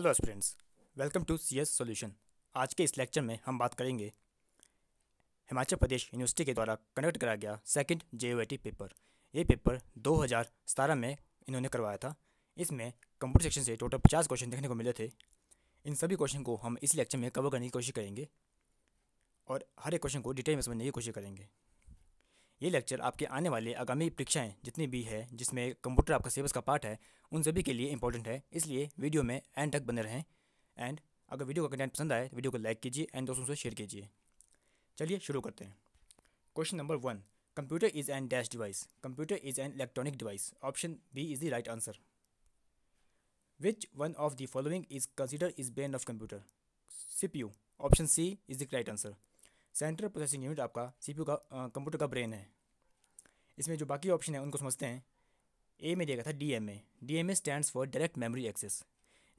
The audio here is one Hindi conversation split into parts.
Hello students welcome to C S solution आज के इस लेक्चर में हम बात करेंगे हिमाचल प्रदेश यूनिवर्सिटी के द्वारा कंडक्ट कराया गया सेकंड जे पेपर ये पेपर 2017 में इन्होंने करवाया था इसमें कंप्यूटर सेक्शन से टोटल 50 क्वेश्चन देखने को मिले थे इन सभी क्वेश्चन को हम इस लेक्चर में कवर करने की कोशिश करेंगे और हर एक क्वेश्चन को डिटेल में समझने की कोशिश करेंगे ये लेक्चर आपके आने वाले आगामी परीक्षाएं जितनी भी है जिसमें कंप्यूटर आपका सिलेबस का पार्ट है उन सभी के लिए इंपॉर्टेंट है इसलिए वीडियो में एंड तक बने रहें एंड अगर वीडियो का कंटेंट पसंद आए तो वीडियो को लाइक कीजिए एंड दोस्तों से शेयर कीजिए चलिए शुरू करते हैं question number one computer is an dash device computer is an electronic device option B is the right answer which one of the following is consider is brain of computer C P U option C is the right answer central processing unit आपका सीपीयू का कंप्यूटर का ब्रेन है इसमें जो बाकी ऑप्शन है उनको समझते हैं ए में दिया गया था D M A D M A stand for direct memory access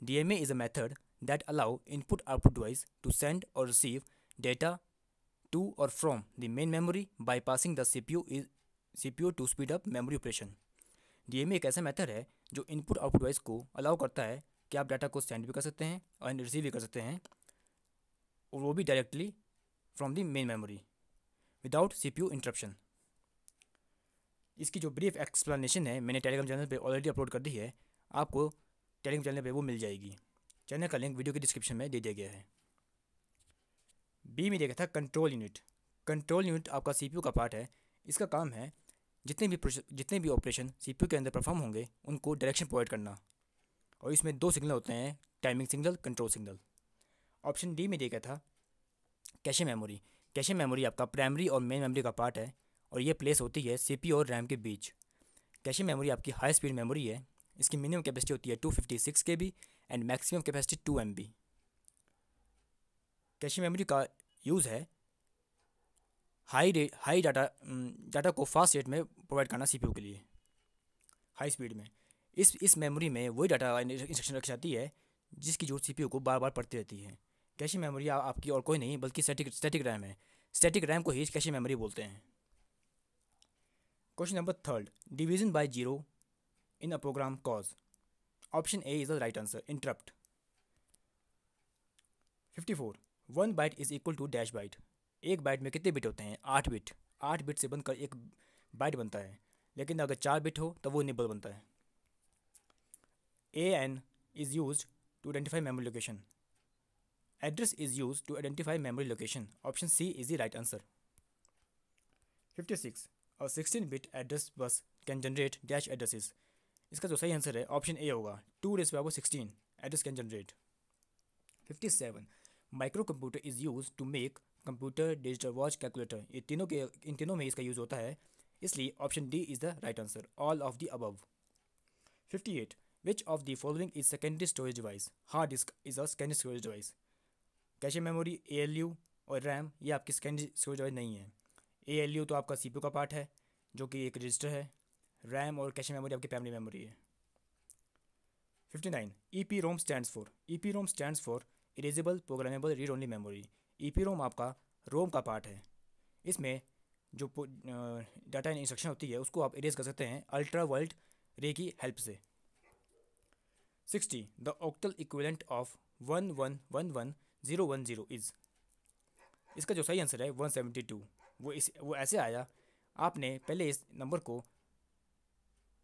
D M A is a method that allow input output device to send और रिसीव डेटा टू और from the main memory by passing the C P U is C P U to speed up memory operation D M A एक ऐसा मैथड है जो इनपुट आउटपुट डिवाइस को अलाउ करता है कि आप डाटा को सेंड भी कर सकते हैं और रिसीव भी कर सकते हैं और वो भी directly from main memory without C P U interruption इसकी जो ब्रीफ एक्सप्लेनेशन है मैंने टेलीग्राम चैनल पर ऑलरेडी अपलोड कर दी है आपको टेलीग्राम चैनल पर वो मिल जाएगी चैनल का लिंक वीडियो के डिस्क्रिप्शन में दे दिया गया है बी में देखा था कंट्रोल यूनिट कंट्रोल यूनिट आपका यू का पार्ट है इसका काम है जितने भी जितने भी ऑपरेशन यू के अंदर परफॉर्म होंगे उनको डायरेक्शन प्रोवाइड करना और इसमें दो सिग्नल होते हैं timing signal control signal option D में देखा था कैशे मेमोरी कैशे मेमोरी आपका प्राइमरी और मेन मेमोरी का पार्ट है और ये प्लेस होती है सी और रैम के बीच कैशे मेमोरी आपकी हाई स्पीड मेमोरी है इसकी मिनिमम कैपेसिटी होती है two fifty six K B and maximum capacity two M B cache memory का यूज़ है high rate high data data को फास्ट रेट में प्रोवाइड करना सीपीयू के लिए हाई स्पीड में इस इस मेमोरी में वही डाटा इंस्ट्रक्शन रखी जाती है जिसकी जरूरत सीपीयू को बार बार पड़ती रहती है कैश मेमोरी आपकी और कोई नहीं बल्कि स्टैटिक स्टैटिक रैम है स्टैटिक रैम को ही कैशी मेमोरी बोलते हैं question number third division by zero in a program cause option A is the right answer interrupt fifty four one byte is equal to dash byte एक बाइट में कितने बिट होते हैं आठ बिट आठ बिट से बनकर एक बाइट बनता है लेकिन अगर चार बिट हो तो वो निबल बनता है A N is use to identify memory location Address is used to identify memory location. Option C is the right answer. 56. A 16-bit address bus can generate dash addresses. इसका जो सही आंसर है ऑप्शन ए होगा two raise by sixteen address can generate fifty seven micro computer is use to make computer digital watch calculator ये तीनों के इन तीनों में इसका यूज़ होता है इसलिए option D is the right answer all of the above fifty eight which of the following is secondary storage device hard disk is a secondary storage device cache memory A और रैम ये आपकी सेकेंडरी स्टोरेज नहीं है ए तो आपका सी का पार्ट है जो कि एक रजिस्टर है रैम और कैशे मेमोरी आपकी प्राइमरी मेमोरी है fifty nine E P ROM stand for E P ROM stand for erasable programmable read only memory E P ROM आपका रोम का पार्ट है इसमें जो डाटा इंस्ट्रक्शन होती है उसको आप इरेज कर सकते हैं अल्ट्रा वर्ल्ड रे की हेल्प से sixty the octal equivalent of one one one one zero one zero is इसका जो सही आंसर है वन सेवेंटी टू वो इस वो ऐसे आया आपने पहले इस नंबर को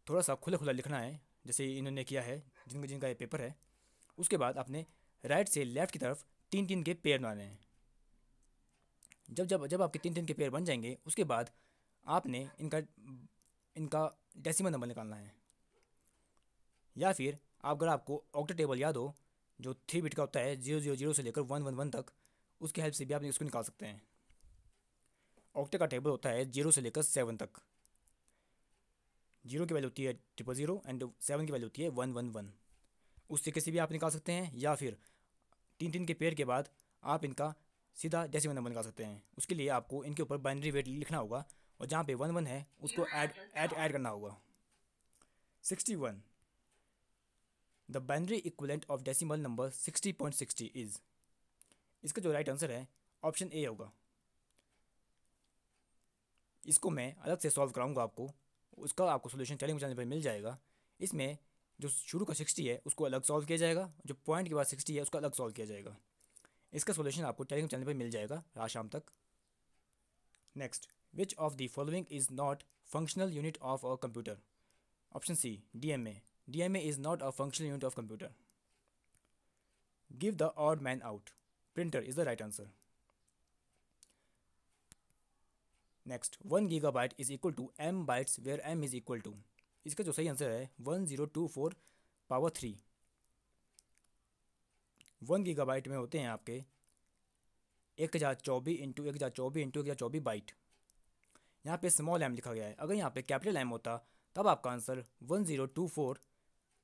थोड़ा सा खुला खुला लिखना है जैसे इन्होंने किया है जिनका जिनका ये पेपर है उसके बाद आपने राइट से लेफ़्ट की तरफ तीन तीन के पेयर बनाने हैं जब जब जब आपके तीन तीन के पेयर बन जाएंगे उसके बाद आपने इनका इनका डेसिमल नंबर निकालना है या फिर अगर आपको ऑक्टर टेबल याद हो जो थ्री बिट का होता है जीरो जीरो जीरो से लेकर वन वन वन तक उसकी हेल्प से भी आप इसको निकाल सकते हैं ऑक्टे का टेबल होता है जीरो से लेकर सेवन तक जीरो की वैल्यू होती है ट्रिपल ज़ीरो एंड सेवन की वैल्यू होती है वन वन वन उस तरीके से भी आप निकाल सकते हैं या फिर तीन तीन के पेयर के बाद आप इनका सीधा वन नंबर निकाल सकते हैं उसके लिए आपको इनके ऊपर बाइनरी वेट लिखना होगा और जहाँ पे वन वन है उसको ऐड ऐड ऐड करना होगा sixty one the binary equivalent of decimal number sixty point sixty is इसका जो राइट आंसर है ऑप्शन ए होगा इसको मैं अलग से सॉल्व कराऊंगा आपको उसका आपको सोल्यूशन चैलेंज चैनल पर मिल जाएगा इसमें जो शुरू का सिक्सटी है उसको अलग सॉल्व किया जाएगा जो पॉइंट के बाद सिक्सटी है उसका अलग सॉल्व किया जाएगा इसका सोल्यूशन आपको टेलीग्राम चैनल पर मिल जाएगा रात शाम तक next which of the following is not functional unit of a computer option C D M A DMA is not a functional unit of computer. Give the odd man out. Printer is the right answer. Next one gigabyte is equal to M bytes where M is equal to इसका जो सही आंसर है one zero two four power three one gigabyte में होते हैं आपके एक हज़ार चौबीस इंटू एक हज़ार चौबीस इंटू एक हज़ार चौबीस बाइट यहाँ पे स्मॉल एम लिखा गया है अगर यहाँ पे कैपिटल एम होता तब आपका answer one zero two four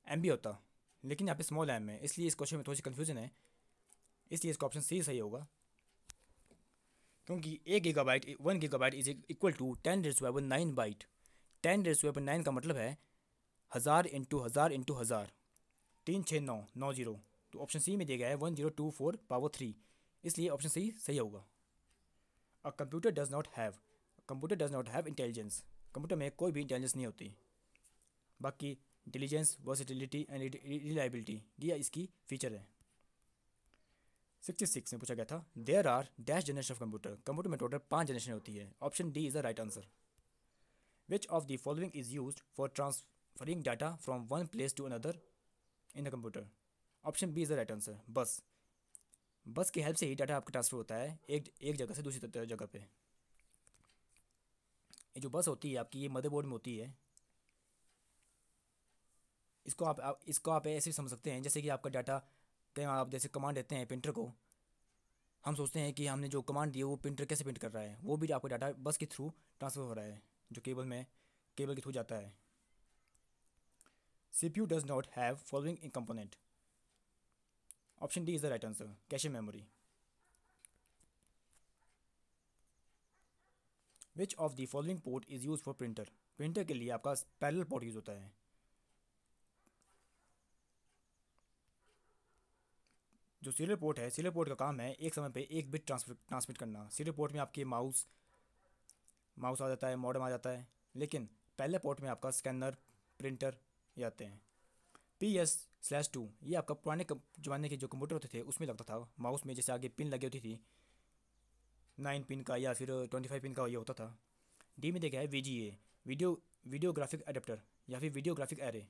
M B होता लेकिन यहाँ पे स्मॉल एम है इसलिए इस क्वेश्चन में थोड़ी सी कन्फ्यूजन है इसलिए इसका ऑप्शन सी सही होगा क्योंकि एक gigabyte one gigabyte is equal to ten raise nine byte ten raise nine का मतलब है हज़ार इंटू हज़ार इंटू हज़ार तीन छः नौ नौ जीरो तो ऑप्शन सी में दिया गया है one zero two four power three इसलिए ऑप्शन सी सही होगा a computer does not have computer does not have intelligence computer में कोई भी इंटेलिजेंस नहीं होती बाकी इंटेलिजेंस वर्सिटिलिटी एंड रिलायबिलिटी ये इसकी फीचर है सिक्सटी सिक्स में पूछा गया था there are dash generation of computer computer में टोटल पाँच जनरेशन होती है option D is the right answer which of the following is use for transferring data from one place to another in the computer option B is the right answer bus bus की हेल्प से ही डाटा आपका ट्रांसफर होता है एक एक जगह से दूसरी जगह पे जो बस होती है आपकी ये मदरबोर्ड में होती है इसको आप, इसको आप ऐसे समझ सकते हैं जैसे कि आपका डाटा कहीं आप जैसे कमांड देते हैं प्रिंटर को हम सोचते हैं कि हमने जो कमांड दी है वो प्रिंटर कैसे प्रिंट कर रहा है वो भी आपका डाटा बस के थ्रू ट्रांसफ़र हो रहा है जो केबल में केबल के थ्रू जाता है C P U does not have following in component option D is the right answer cache memory which of the following port is use for printer printer के लिए आपका पैरल पोर्ट यूज़ होता है जो सीरियल पोर्ट है सीरियल पोर्ट का काम है एक समय पे एक बिट ट्रांसफर ट्रांसमिट करना सीरियल पोर्ट में आपके माउस माउस आ जाता है मॉडम आ जाता है लेकिन पहले पोर्ट में आपका स्कैनर प्रिंटर ये आते हैं पी एस स्लैश टू ये आपका पुराने ज़माने के जो कंप्यूटर होते थे उसमें लगता था माउस में जैसे आगे पिन लगी होती थी नाइन पिन का या फिर ट्वेंटी फाइव पिन का ये होता था डी में देखा है V G A video video graphic adapter या फिर video graphic array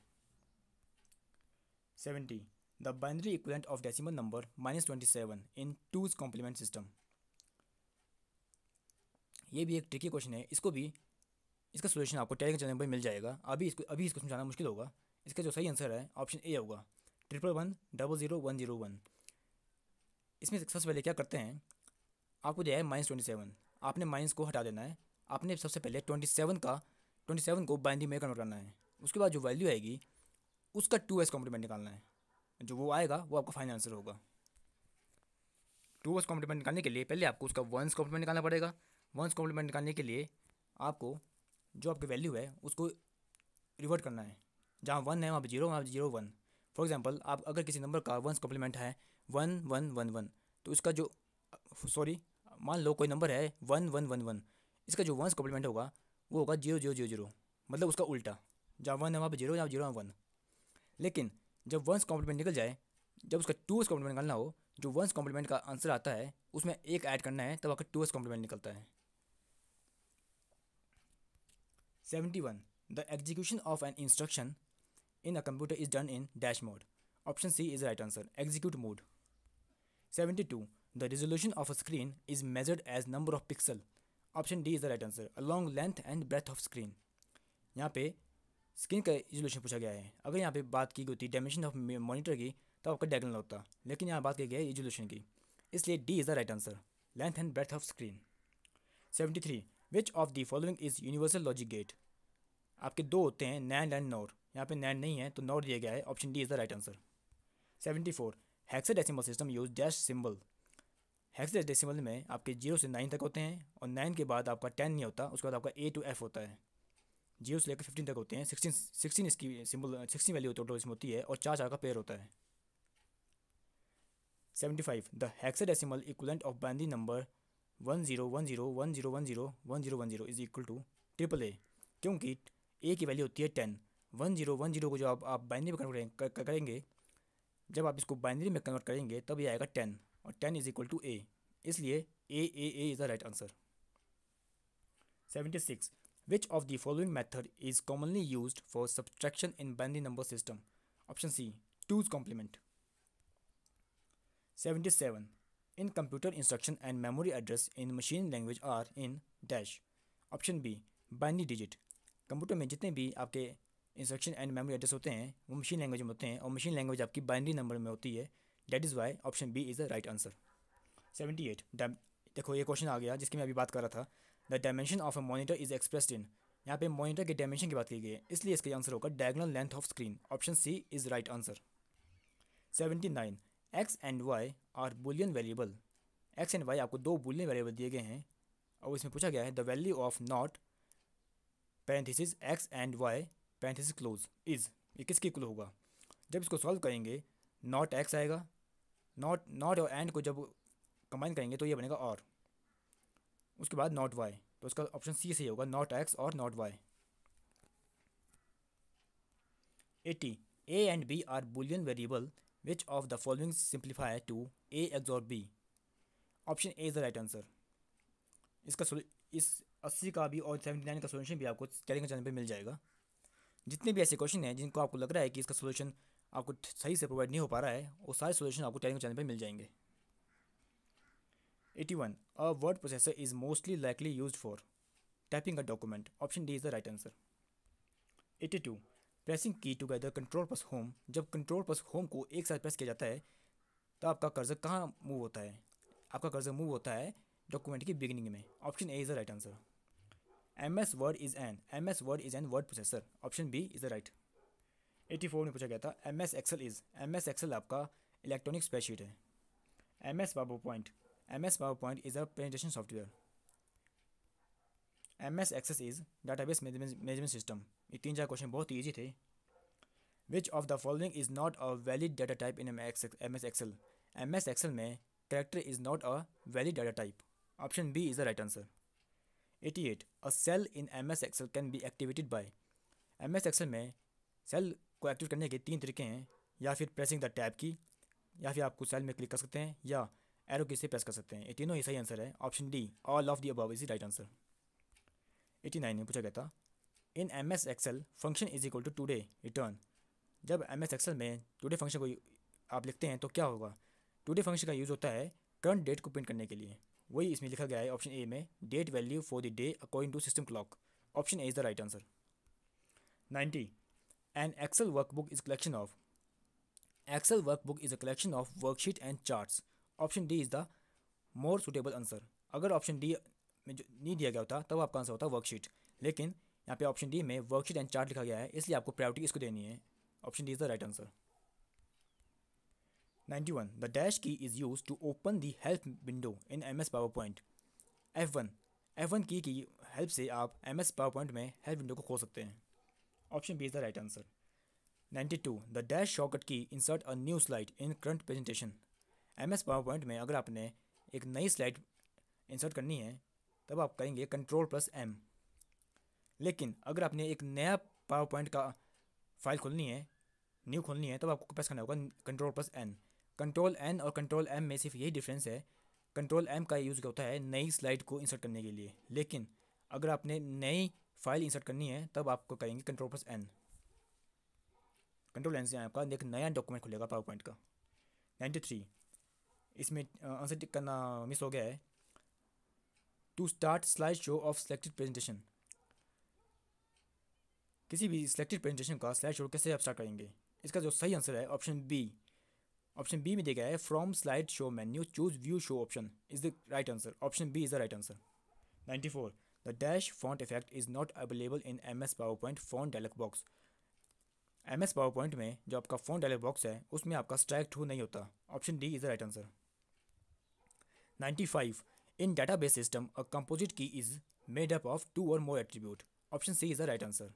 seventy the binary equivalent of decimal number minus 27 in two's complement system ये भी एक ट्रिकी क्वेश्चन है इसको भी इसका सोल्यूशन आपको टेलीग्राम चैनल पर मिल जाएगा अभी इसको अभी इस क्वेश्चन जाना मुश्किल होगा इसका जो सही आंसर है ऑप्शन ए होगा triple one double zero one zero one इसमें सबसे पहले क्या करते हैं आपको दिया है माइनस ट्वेंटी सेवन आपने माइनस को हटा देना है आपने सबसे पहले ट्वेंटी सेवन का ट्वेंटी सेवन को बाइनरी में कन्वर्ट करना है उसके बाद जो वैल्यू आएगी उसका टू एस कॉम्प्लीमेंट निकालना है जो वो आएगा वो आपका फाइनल आंसर होगा टू वर्स कॉम्प्लीमेंट निकालने के लिए पहले आपको उसका वंस कॉम्प्लीमेंट निकालना पड़ेगा वंस कॉम्प्लीमेंट निकालने के लिए आपको जो आपकी वैल्यू है उसको रिवर्ट करना है जहाँ वन है वहाँ पर जीरो वहाँ जीरो वन फॉर एग्जाम्पल आप अगर किसी नंबर का वंस कॉम्प्लीमेंट है वन वन वन वन तो इसका जो सॉरी मान लो कोई नंबर है वन वन वन वन इसका जो वंस कॉम्प्लीमेंट होगा वो होगा जीरो जीरो जीरो जीरो मतलब उसका उल्टा जहाँ वन है वहाँ पर जीरो जहाँ जीरो वन लेकिन जब वंस कॉम्प्लीमेंट निकल जाए जब उसका टू एस कॉम्प्लीमेंट निकालना हो जो वंस कॉम्प्लीमेंट का आंसर आता है उसमें एक ऐड करना है तब आपका टू एस कॉम्प्लीमेंट निकलता है seventy one the execution of an instruction in a computer is done in dash mode option C is right answer execute mode seventy two the resolution of a screen is measured as number of pixel option D is the right answer along length and breadth of screen यहाँ पे स्क्रीन का रेजोल्यूशन पूछा गया है अगर यहाँ पे बात की गई होती डायमेंशन ऑफ मॉनिटर की तो आपका डायगनल होता लेकिन यहाँ बात की गई है रेजोल्यूशन की इसलिए D is the right answer length and breadth of screen seventy three which of the following is universal logic gate आपके दो होते हैं नैंड एंड नोर यहाँ पे नैंड नहीं है तो नोर दिया गया है option D is the right answer seventy four decimal system use dash symbol symbol decimal में आपके जीरो से नाइन तक होते हैं और नाइन के बाद आपका टेन नहीं होता उसके बाद आपका ए टू एफ होता है जीरो से लेकर फिफ्टीन तक होते हैं सिक्सटीन सिक्सटीन इसकी सिंबल सिक्सटीन वैल्यू टोटल इसमें होती है और चार चार का पेयर होता है seventy five the decimal equivalent of binary number one zero one zero one zero one zero one zero one zero is equal to triple A क्योंकि ए की वैल्यू होती है ten one zero one zero को जो आप आप बाइनरी में कन्वर्ट करेंगे जब आप इसको बाइनरी में कन्वर्ट करेंगे तब ये आएगा टेन और ten is equal to A इसलिए A A A is the right answer seventy six Which of the following method is commonly used for subtraction in binary number system? Option C. 2's complement. 77. In computer instruction and memory address in machine language are in dash. Option B binary digit computer में जितने भी आपके इंस्ट्रक्शन एंड मेमोरी एड्रेस होते हैं वो मशीन लैंग्वेज में होते हैं और मशीन लैंग्वेज आपकी बाइनरी नंबर में होती है that is why option B is the right answer seventy eight देखो ये क्वेश्चन आ गया जिसकी मैं अभी बात कर रहा था the dimension of a monitor is expressed in यहाँ पे मॉनिटर के डायमेंशन की बात की गई है इसलिए इसका आंसर होगा diagonal length of screen option C is right answer seventy nine X and Y are Boolean variable X and Y आपको दो बुलियन वेरिएबल दिए गए हैं और इसमें पूछा गया है the value of not parenthesis X and Y parenthesis close is ये किसके इक्वल होगा जब इसको सॉल्व करेंगे नॉट एक्स आएगा नॉट नॉट और एंड को जब कंबाइन करेंगे तो ये बनेगा और उसके बाद नॉट वाई तो उसका ऑप्शन सी सही होगा नॉट एक्स और not Y eighty A and B are Boolean variable which of the following simplify to A X और B option A is the right answer इसका इस अस्सी का भी और सेवेंटी नाइन का सोल्यूशन भी आपको टेलीग्राम चैनल पर मिल जाएगा जितने भी ऐसे क्वेश्चन हैं जिनको आपको लग रहा है कि इसका सोल्यूशन आपको सही से प्रोवाइड नहीं हो पा रहा है वो सारे सोल्यूशन आपको टेलीग्राम चैनल पर मिल जाएंगे one a word processor is mostly likely use for typing a document option D is the right answer answer. Two pressing key together control plus home जब कंट्रोल प्लस होम को एक साथ प्रेस किया जाता है तो आपका कर्जर कहाँ मूव होता है आपका कर्जर मूव होता है डॉक्यूमेंट की बिगिनिंग में option A is the right answer M S Word is an M S Word is an word processor option B is the right eighty four में पूछा गया था M S Excel is M S Excel आपका इलेक्ट्रॉनिक स्प्रेडशीट है एम एस बाबू point M S PowerPoint is a is software M S Access is database management system ये तीन चार क्वेश्चन बहुत ईजी थे which of the following is not a valid data type in M S Excel M S Excel में character is not a valid data type option B is the right answer eighty eight a cell in M S Excel can be activated by M S Excel में सेल को एक्टिवेट करने के तीन तरीके हैं या फिर प्रेसिंग द टैप की या फिर आपको सेल में क्लिक कर सकते हैं या एरो से प्रेस कर सकते हैं ये तीनों ही सही आंसर है option D all of the above is right answer eighty nine में पूछा गया था in M S Excel function is equal to today return जब एम एस एक्सेल में टूडे फंक्शन को आप लिखते हैं तो क्या होगा टूडे फंक्शन का यूज़ होता है करंट डेट को प्रिंट करने के लिए वही इसमें लिखा गया है ऑप्शन ए में date value for the day according to system clock option A is the right answer ninety an Excel workbook is collection of Excel workbook is a collection of worksheet and charts option D is the more suitable answer अगर ऑप्शन डी में जो नहीं दिया गया होता तब आपका आंसर होता वर्कशीट लेकिन यहाँ पे ऑप्शन डी में वर्कशीट एंड चार्ट लिखा गया है इसलिए आपको प्रायोरिटी इसको देनी है option D is the right answer ninety one the dash key is use to open the help window in M S PowerPoint F one F key की हेल्प से आप एम एस पावर पॉइंट में हेल्प विंडो को खोल सकते हैं option B is the right answer ninety two the dash shortcut key insert a new slide in current presentation M S PowerPoint में अगर आपने एक नई स्लाइड इंसर्ट करनी है तब आप करेंगे कंट्रोल प्लस एम लेकिन अगर आपने एक नया पावर पॉइंट का फाइल खोलनी है न्यू खोलनी है तब आपको प्रेस करना होगा control plus N control N और कंट्रोल एम में सिर्फ यही डिफरेंस है कंट्रोल एम का यूज़ होता है नई स्लाइड को इंसर्ट करने के लिए लेकिन अगर आपने नई फाइल इंसर्ट करनी है तब आपको करेंगे control plus N control N से आपका एक नया डॉक्यूमेंट खुलेगा पावर पॉइंट का नाइन्टी थ्री इसमें आंसर टिक करना मिस हो गया है to start slide show of selected presentation किसी भी सिलेक्टेड प्रेजेंटेशन का स्लाइड शो कैसे आप स्टार्ट करेंगे इसका जो सही आंसर है ऑप्शन बी ऑप्शन बी में देखा है from slide show menu choose view show option is the right answer option B is the right answer four the dash font effect is not available in M S PowerPoint font dialog box M S PowerPoint में जो आपका फ़ोन डायलॉग बॉक्स है उसमें आपका स्ट्राइक थ्रू नहीं होता option D is the right answer ninety five in base system a composite key is made up of two और more attribute option C is the right answer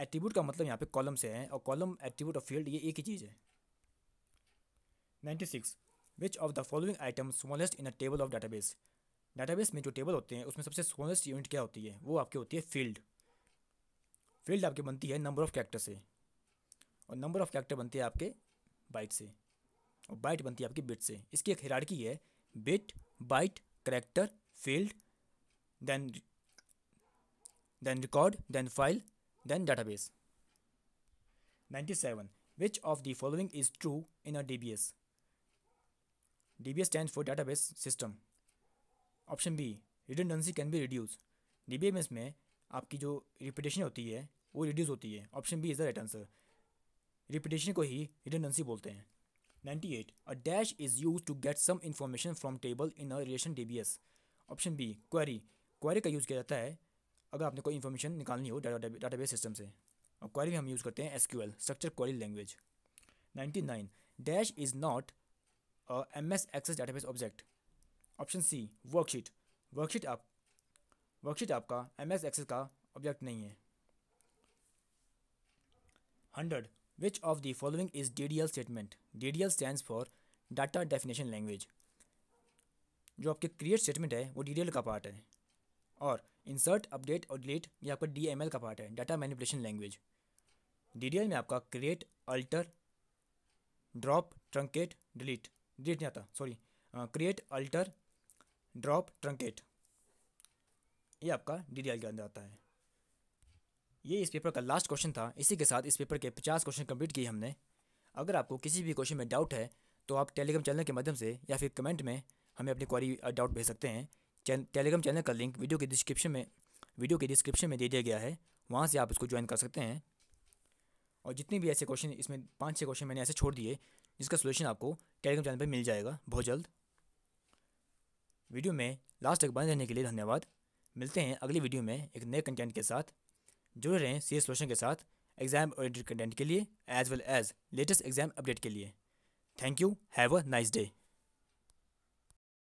attribute का मतलब यहाँ पे कॉलम से है और कॉलम एट्रीब्यूट ऑफ फील्ड ये एक ही चीज़ है ninety six which of the following item smallest in a table of database database में जो टेबल होते हैं उसमें सबसे स्मॉलेस्ट यूनिट क्या होती है वो आपकी होती है फील्ड फील्ड आपकी बनती है नंबर ऑफ़ कैरेक्टर से और नंबर ऑफ़ कैरेक्टर बनती है आपके बाइट से और बाइट बनती है आपकी बिट से इसकी एक हिराडकी है bit byte character field then then record then file then database 97 D B S D B S stand for database system option B system can be reduce D B M S में आपकी जो रिपीटेशन होती है वो रिड्यूस होती है option B is the right answer repetition को ही रिटेंडेंसी बोलते हैं ninety eight a dash is use to get some information from table in a relation D B S option B query query का यूज़ किया जाता है अगर आपने कोई इन्फॉर्मेशन निकालनी हो डाटा बेस सिस्टम से और क्वारी भी हम यूज़ करते हैं S Q L structure query language ninety nine dash is not M S Access database object option C worksheet worksheet आप वर्कशीट आपका एम एस एक्सेस का ऑब्जेक्ट नहीं है hundred which of the following is D D L statement D D L stand for data definition language जो आपके क्रिएट स्टेटमेंट है वो डी डी एल का पार्ट है और इंसर्ट अपडेट और डिलीट ये आपका डी एम एल का पार्ट है data manipulation language D D L में आपका create alter drop truncate delete delete नहीं आता sorry create alter drop truncate ये आपका डी के अंदर आता है ये इस पेपर का लास्ट क्वेश्चन था इसी के साथ इस पेपर के पचास क्वेश्चन कम्प्लीट किए हमने अगर आपको किसी भी क्वेश्चन में डाउट है तो आप टेलीग्राम चैनल के माध्यम से या फिर कमेंट में हमें अपनी क्वारी डाउट भेज सकते हैं टेलीग्राम चैनल का लिंक वीडियो के डिस्क्रिप्शन में वीडियो के डिस्क्रिप्शन में दे दिया गया है वहाँ से आप इसको ज्वाइन कर सकते हैं और जितने भी ऐसे क्वेश्चन इसमें पाँच छः क्वेश्चन मैंने ऐसे छोड़ दिए जिसका सोल्यूशन आपको टेलीग्राम चैनल पर मिल जाएगा बहुत जल्द वीडियो में लास्ट तक बने रहने के लिए धन्यवाद मिलते हैं अगली वीडियो में एक नए कंटेंट के साथ जुड़े रहें सी एस के साथ एग्जाम ओरिएंटेड कंटेंट के लिए as well as latest exam update के लिए thank you have a nice day